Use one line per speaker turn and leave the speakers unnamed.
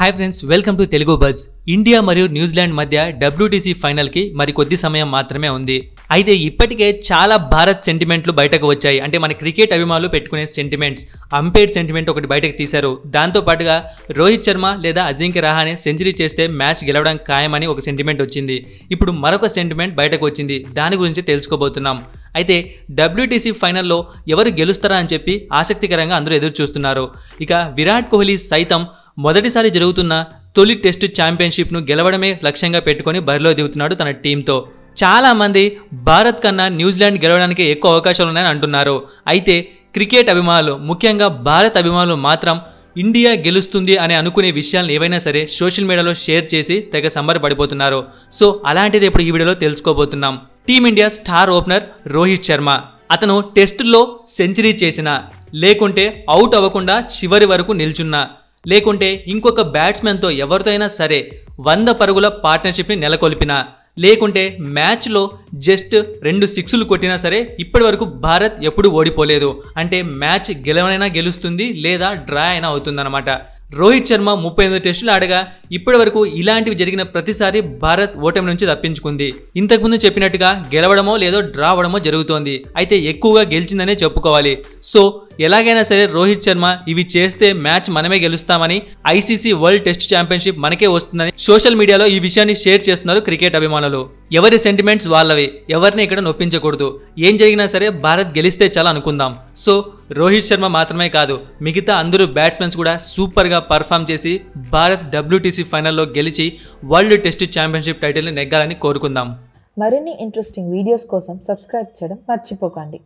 hi friends welcome to Telugu buzz India మరియు New Zealand మధ్య WTC ఫైనల్కి మరి కొద్ది సమయం మాత్రమే ఉంది అయితే ఇప్పటికే చాలా భారత్ సెంటిమెంట్లు బయటకు వచ్చాయి అంటే మన క్రికెట్ అభిమానులు పెట్టుకునే సెంటిమెంట్స్ అంపైర్ సెంటిమెంట్ ఒకటి బయటకు తీశారు దాంతోపాటుగా రోహిత్ శర్మ లేదా అజింక్య రహానే సెంచరీ చేస్తే మ్యాచ్ గెలవడం ఖాయమని ఒక సెంటిమెంట్ వచ్చింది ఇప్పుడు మరొక సెంటిమెంట్ బయటకు వచ్చింది దాని గురించి తెలుసుకోబోతున్నాం అయితే డబ్ల్యూటీసీ ఫైనల్లో ఎవరు గెలుస్తారా అని చెప్పి ఆసక్తికరంగా అందరూ ఎదురు చూస్తున్నారు ఇక విరాట్ కోహ్లీ సైతం మొదటిసారి జరుగుతున్న తొలి టెస్ట్ ఛాంపియన్షిప్ను గెలవడమే లక్ష్యంగా పెట్టుకొని బరిలో దిగుతున్నాడు తన టీంతో చాలామంది భారత్ కన్నా న్యూజిలాండ్ గెలవడానికి ఎక్కువ అవకాశాలు ఉన్నాయని అంటున్నారు అయితే క్రికెట్ అభిమానులు ముఖ్యంగా భారత్ అభిమానులు మాత్రం ఇండియా గెలుస్తుంది అని అనుకునే విషయాలను ఏవైనా సరే సోషల్ మీడియాలో షేర్ చేసి తెగ సంబరపడిపోతున్నారు సో అలాంటిది ఇప్పుడు ఈ వీడియోలో తెలుసుకోబోతున్నాం Team India star opener Rohit Sharma అతను టెస్టుల్లో సెంచరీ చేసిన లేకుంటే అవుట్ అవ్వకుండా చివరి వరకు నిల్చున్నా లేకుంటే ఇంకొక బ్యాట్స్మెన్తో ఎవరితో అయినా సరే వంద పరుగుల పార్ట్నర్షిప్ని నెలకొల్పినా లేకుంటే మ్యాచ్లో జస్ట్ రెండు సిక్స్లు కొట్టినా సరే ఇప్పటి వరకు భారత్ ఎప్పుడూ ఓడిపోలేదు అంటే మ్యాచ్ గెలవనైనా గెలుస్తుంది లేదా డ్రా అయినా అవుతుందన్నమాట రోహిత్ శర్మ ముప్పై ఎనిమిది టెస్టులు ఆడగా ఇప్పటి వరకు ఇలాంటివి జరిగిన ప్రతిసారి భారత్ ఓటమి నుంచి తప్పించుకుంది ఇంతకుముందు చెప్పినట్టుగా గెలవడమో లేదో డ్రా అవడమో జరుగుతోంది అయితే ఎక్కువగా గెలిచిందనే చెప్పుకోవాలి సో ఎలాగైనా సరే రోహిత్ శర్మ ఇవి చేస్తే మ్యాచ్ మనమే గెలుస్తామని ఐసీసీ వరల్డ్ టెస్ట్ ఛాంపియన్షిప్ మనకే వస్తుందని సోషల్ మీడియాలో ఈ విషయాన్ని షేర్ చేస్తున్నారు క్రికెట్ అభిమానులు ఎవరి సెంటిమెంట్స్ వాళ్ళవి ఎవరిని ఇక్కడ నొప్పించకూడదు ఏం జరిగినా సరే భారత్ గెలిస్తే చాలా అనుకుందాం సో రోహిత్ శర్మ మాత్రమే కాదు మిగతా అందరూ బ్యాట్స్మెన్స్ కూడా సూపర్గా పర్ఫామ్ చేసి భారత్ డబ్ల్యూటీసీ ఫైనల్లో గెలిచి వరల్డ్ టెస్ట్ ఛాంపియన్షిప్ టైటిల్ని నెగ్గాలని కోరుకుందాం మరిన్ని ఇంట్రెస్టింగ్ వీడియోస్ కోసం సబ్స్క్రైబ్ చేయడం మర్చిపోకండి